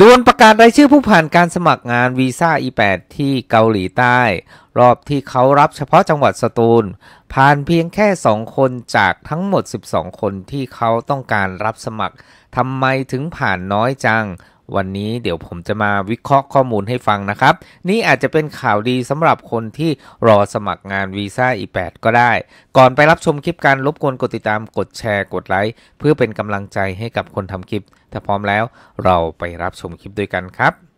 ดวนประกาศรายชื่อผู้ผ่านการสมัครงานวีซ่า E8 ที่เกาหลีใต้ รอบที่เขารับเฉพาะจังหวัดสตูล ผ่านเพียงแค่2คนจากทั้งหมด12 คนที่เขาต้องการรับสมัครทำไมถึงผ่านน้อยจังวันนี้เดี๋ยวผมจะมาวิเคราะห์ข้อมูลให้ฟังนะครับ นี่อาจจะเป็นข่าวดีสำหรับคนที่รอสมัครงานวีซ่า E8 ก็ได้ ก่อนไปรับชมคลิปการรบกวนกดติดตามกดแชร์กดไลค์ เพื่อเป็นกำลังใจให้กับคนทำคลิป ถ้าพร้อมแล้วเราไปรับชมคลิปด้วยกันครับ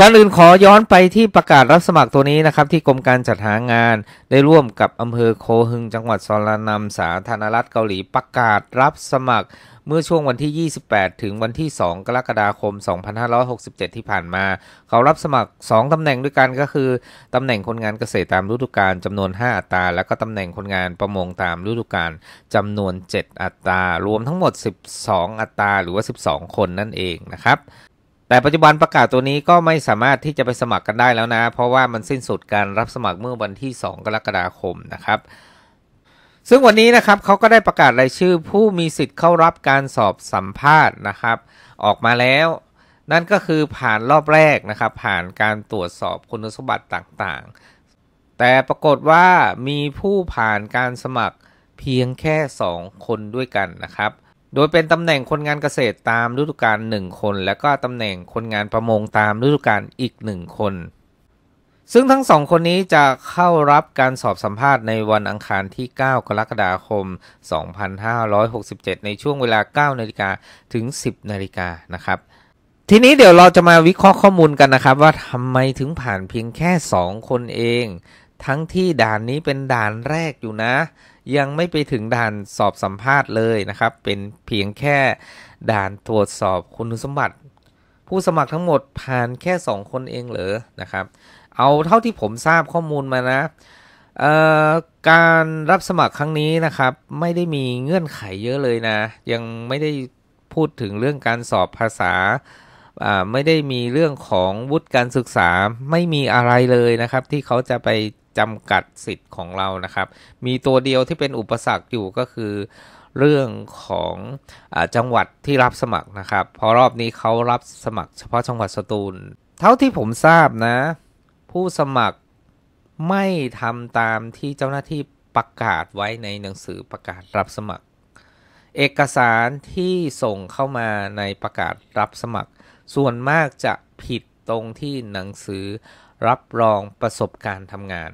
ก่อนอื่นขอย้อนไปที่ประกาศรับสมัครตัวนี้นะครับที่กรมการจัดหางาน ได้ร่วมกับอำเภอโคหึงจังหวัดสระนำสาธารณรัฐเกาหลีประกาศรับสมัครเมื่อช่วงวันที่ 28 ถึงวันที่ 2 กรกฎาคม 2567 ที่ผ่านมา เขารับสมัคร 2ตำแหน่งด้วยกันก็คือตำแหน่งคนงานเกษตรตามฤดูกาลจำนวน 5 อัตรา และก็ตำแหน่งคนงานประมงตามฤดูกาลจำนวน 7 อัตรา รวมทั้งหมด 12 อัตรา หรือว่า 12 คนนั่นเองนะครับแต่ปัจจุบันประกาศตัวนี้ก็ไม่สามารถที่จะไปสมัครกันได้แล้วนะ เพราะว่ามันสิ้นสุดการรับสมัครเมื่อวันที่ 2 กรกฎาคมนะครับ ซึ่งวันนี้นะครับเขาก็ได้ประกาศรายชื่อ ผู้มีสิทธิ์เข้ารับการสอบสัมภาษณ์นะครับ ออกมาแล้วนั่นก็คือผ่านรอบแรกนะครับ ผ่านการตรวจสอบคุณสมบัติต่างๆ แต่ปรากฏว่ามีผู้ผ่านการสมัครเพียงแค่ 2 คนด้วยกันนะครับโดยเป็นตำแหน่งคนงานเกษตรตามฤดูกาล1คน และก็ตำแหน่งคนงานประมงตามฤดูกาลอีก 1 คน ซึ่งทั้งสองคนนี้จะเข้ารับการสอบสัมภาษณ์ในวันอังคารที่ 9 กรกฎาคม 2567 ในช่วงเวลา 9นาฬิกาถึง 10นาฬิกานะครับ ทีนี้เดี๋ยวเราจะมาวิเคราะห์ข้อมูลกันนะครับ ว่าทำไมถึงผ่านเพียงแค่ 2 คนเอง ทั้งที่ด่านนี้เป็นด่านแรกอยู่นะยังไม่ไปถึง ด่านสอบสัมภาษณ์เลยนะครับ เป็นเพียงแค่ ด่านตรวจสอบคุณสมบัติ ผู้สมัครทั้งหมดผ่านแค่ 2 คนเองเหรอนะครับ เอาเท่าที่ผมทราบข้อมูลมานะการรับสมัครครั้งนี้นะครับ ไม่ได้มีเงื่อนไขเยอะเลยนะ ยังไม่ได้พูดถึงเรื่องการสอบภาษาไม่ได้มีเรื่องของวุฒิการศึกษาไม่มีอะไรเลยนะครับที่เขาจะไปจำกัดสิทธิ์ของเรานะครับ มีตัวเดียวที่เป็นอุปสรรคอยู่ก็คือเรื่องของอจังหวัดที่รับสมัครนะครับพอรอบนี้เขารับสมัครเฉพาะจังหวัดสตูล เท่าที่ผมทราบนะผู้สมัครไม่ทำตามที่เจ้าหน้าที่ประกาศไว้ในหนังสือประกาศรับสมัคร เอกสารที่ส่งเข้ามาในประกาศรับสมัครส่วนมากจะผิดตรงที่หนังสือรับรองประสบการณ์ทำงาน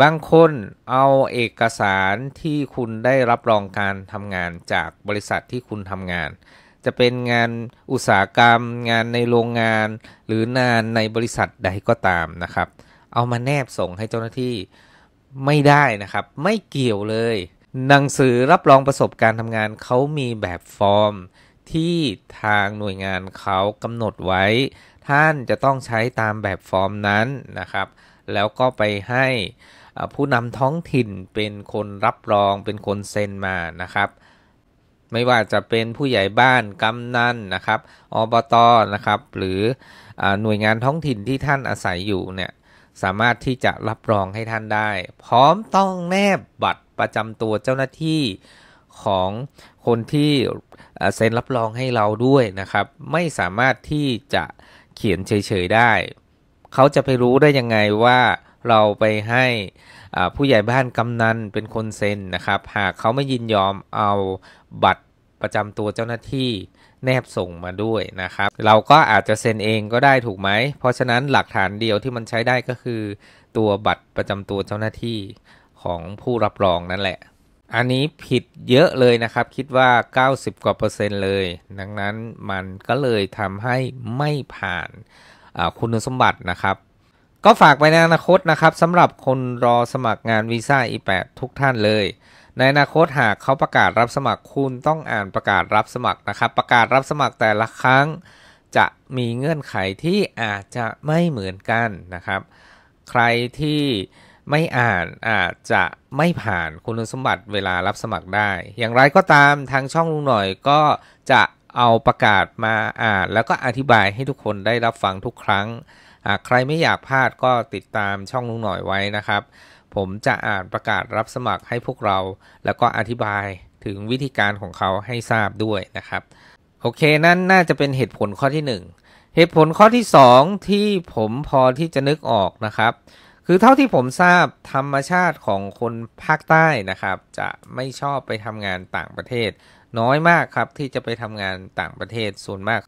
บางคนเอาเอกสารที่คุณได้รับรองการทำงานจากบริษัทที่คุณทำงาน จะเป็นงานอุตสาหกรรมงานในโรงงาน หรืองานในบริษัทใดก็ตามนะครับ เอามาแนบส่งให้เจ้าหน้าที่ไม่ได้นะครับ ไม่เกี่ยวเลย หนังสือรับรองประสบการณ์ทำงานเขามีแบบฟอร์มที่ทางหน่วยงานเขากำหนดไว้ ท่านจะต้องใช้ตามแบบฟอร์มนั้นนะครับ แล้วก็ไปให้ผู้นำท้องถิ่นเป็นคนรับรองเป็นคนเซ็นมานะครับ ไม่ว่าจะเป็นผู้ใหญ่บ้านกำนันนะครับอบตนะครับ หรืออหน่วยงานท้องถิ่นที่ท่านอาศัยอยู่เนี่ยสามารถที่จะรับรองให้ท่านได้ พร้อมต้องแนบบัตรประจำตัวเจ้าหน้าที่ของคนที่เซ็นรับรองให้เราด้วยนะครับ ไม่สามารถที่จะเขียนเฉย ๆ ได้ เขาจะไปรู้ได้ยังไงว่าเราไปให้ผู้ใหญ่บ้านกำนันเป็นคนเซ็นนะครับ หากเขาไม่ยินยอมเอาบัตรประจำตัวเจ้าหน้าที่แนบส่งมาด้วยนะครับ เราก็อาจจะเซ็นเองก็ได้ถูกไหม เพราะฉะนั้นหลักฐานเดียวที่มันใช้ได้ก็คือ ตัวบัตรประจำตัวเจ้าหน้าที่ของผู้รับรองนั่นแหละอันนี้ผิดเยอะเลยนะครับคิดว่า 90กว่าเปอร์เซ็นต์เลยดังนั้นมันก็เลยทำให้ไม่ผ่านคุณสมบัตินะครับ ก็ฝากไปในอนาคตนะครับสำหรับคนรอสมัครงานวีซ่า E8 ทุกท่านเลย ในอนาคตหากเขาประกาศรับสมัครคุณต้องอ่านประกาศรับสมัครนะครับ ประกาศรับสมัครแต่ละครั้งจะมีเงื่อนไขที่อาจจะไม่เหมือนกันนะครับ ใครที่ไม่อ่านอาจจะไม่ผ่านคุณสมบัติเวลารับสมัครได้ อย่างไรก็ตามทางช่องลุงหน่อยก็จะเอาประกาศมาอ่าน แล้วก็อธิบายให้ทุกคนได้รับฟังทุกครั้ง ใครไม่อยากพลาดก็ติดตามช่องลุงหน่อยไว้นะครับ ผมจะอ่านประกาศรับสมัครให้พวกเรา แล้วก็อธิบายถึงวิธีการของเขาให้ทราบด้วยนะครับโอเคนั่นน่าจะเป็นเหตุผลข้อที่ 1 เหตุผลข้อที่ 2 ที่ผมพอที่จะนึกออกนะครับคือเท่าที่ผมทราบธรรมชาติของคนภาคใต้นะครับ จะไม่ชอบไปทำงานต่างประเทศ น้อยมากครับที่จะไปทำงานต่างประเทศส่วนมาก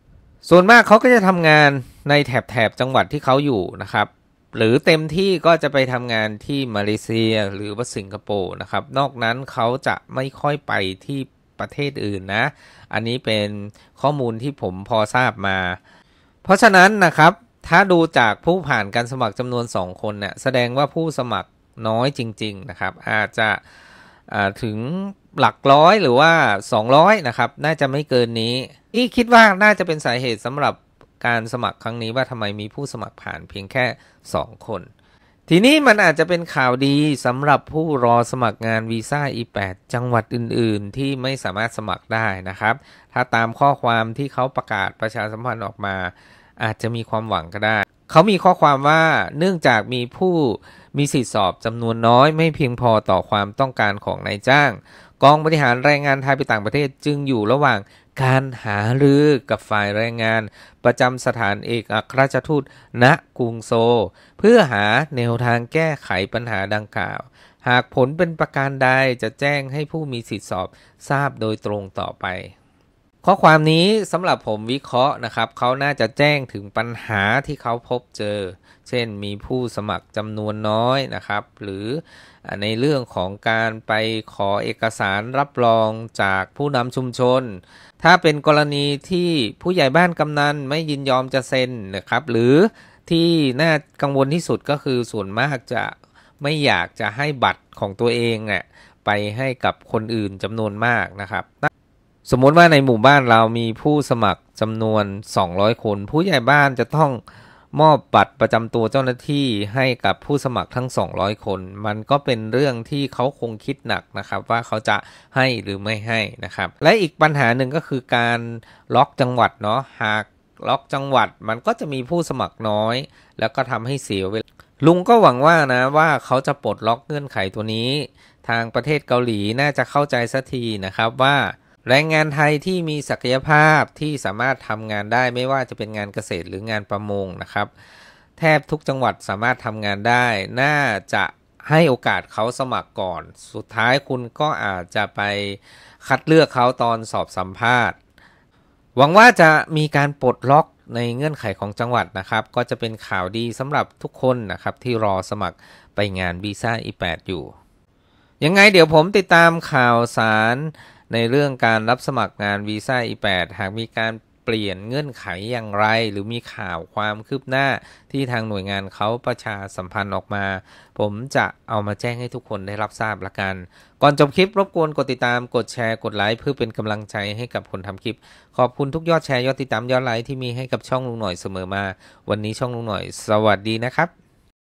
ส่วนมากเขาก็จะทำงานในแถบแถบจังหวัดที่เขาอยู่นะครับ หรือเต็มที่ก็จะไปทำงานที่มาเลเซีย หรือว่าสิงคโปร์นะครับ นอกนั้นเขาจะไม่ค่อยไปที่ประเทศอื่นนะ อันนี้เป็นข้อมูลที่ผมพอทราบมา เพราะฉะนั้นนะครับถ้าดูจากผู้ผ่านการสมัครจำนวน 2 คนเนี่ยแสดงว่าผู้สมัครน้อยจริง ๆนะครับ อาจจะถึงหลักร้อยหรือว่า 200นะครับน่าจะไม่เกินนี้อี่คิดว่าน่าจะเป็นสาเหตุสำหรับการสมัครครั้งนี้ว่าทำไมมีผู้สมัครผ่านเพียงแค่ 2 คน ทีนี้มันอาจจะเป็นข่าวดีสำหรับผู้รอสมัครงานวีซ่า E8 จังหวัดอื่นๆ ที่ไม่สามารถสมัครได้นะครับ ถ้าตามข้อความที่เขาประกาศประชาสัมพันธ์ออกมาอาจจะมีความหวังก็ได้ เขามีข้อความว่า เนื่องจากมีผู้มีสิทธิสอบจำนวนน้อย ไม่เพียงพอต่อความต้องการของนายจ้าง กองบริหารแรงงานไทยไปต่างประเทศจึงอยู่ระหว่างการหารือกับฝ่ายแรงงานประจำสถานเอกอัครราชทูตณกรุงโซ เพื่อหาแนวทางแก้ไขปัญหาดังกล่าว หากผลเป็นประการใดจะแจ้งให้ผู้มีสิทธิสอบทราบโดยตรงต่อไปข้อความนี้สำหรับผมวิเคราะห์นะครับเขาน่าจะแจ้งถึงปัญหาที่เขาพบเจอ เช่นมีผู้สมัครจำนวนน้อยนะครับ หรือในเรื่องของการไปขอเอกสารรับรองจากผู้นำชุมชน ถ้าเป็นกรณีที่ผู้ใหญ่บ้านกำนันไม่ยินยอมจะเซ็นนะครับหรือที่น่ากังวลที่สุดก็คือส่วนมากจะไม่อยากจะให้บัตรของตัวเองอ่ะไปให้กับคนอื่นจำนวนมากนะครับสมมติว่าในหมู่บ้านเรามีผู้สมัครจำนวน 200 คน ผู้ใหญ่บ้านจะต้องมอบบัตรประจำตัวเจ้าหน้าที่ให้กับผู้สมัครทั้ง 200 คน มันก็เป็นเรื่องที่เขาคงคิดหนักนะครับ ว่าเขาจะให้หรือไม่ให้นะครับ และอีกปัญหาหนึ่งก็คือการล็อกจังหวัดเนาะหากล็อกจังหวัด มันก็จะมีผู้สมัครน้อย แล้วก็ทำให้เสียเวลาลุงก็หวังว่านะว่าเขาจะปลดล็อกเงื่อนไขตัวนี้ ทางประเทศเกาหลีน่าจะเข้าใจสักทีนะครับว่าแรงงานไทยที่มีศักยภาพที่สามารถทำงานได้ไม่ว่าจะเป็นงานเกษตรหรืองานประมงนะครับ แทบทุกจังหวัดสามารถทำงานได้ น่าจะให้โอกาสเขาสมัครก่อน สุดท้ายคุณก็อาจจะไปคัดเลือกเขาตอนสอบสัมภาษณ์ หวังว่าจะมีการปลดล็อกในเงื่อนไขของจังหวัดนะครับ ก็จะเป็นข่าวดีสำหรับทุกคนนะครับที่รอสมัครไปงานวีซ่า E8 อยู่ ยังไงเดี๋ยวผมติดตามข่าวสารในเรื่องการรับสมัครงานวีซ่า E8 หากมีการเปลี่ยนเงื่อนไขอย่างไร หรือมีข่าวความคืบหน้า ที่ทางหน่วยงานเขาประชาสัมพันธ์ออกมา ผมจะเอามาแจ้งให้ทุกคนได้รับทราบละกัน ก่อนจบคลิปรบกวนกดติดตามกดแชร์กดไลค์เพื่อเป็นกำลังใจให้กับคนทำคลิป ขอบคุณทุกยอดแชร์ยอดติดตามยอดไลค์ที่มีให้กับช่องลุงหน่อย เสมอมา วันนี้ช่องลุงหน่อยสวัสดีนะครับ